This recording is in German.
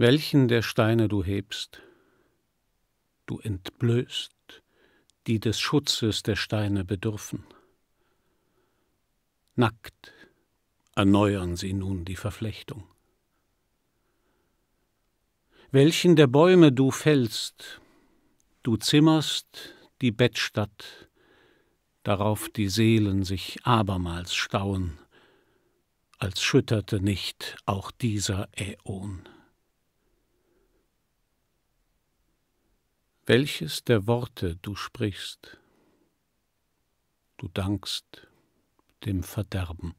welchen der Steine du hebst, du entblößt, die des Schutzes der Steine bedürfen. Nackt erneuern sie nun die Verflechtung. Welchen der Bäume du fällst, du zimmerst die Bettstatt, darauf die Seelen sich abermals stauen, als schütterte nicht auch dieser Äon. welches der Worte du sprichst, du dankst dem Verderben.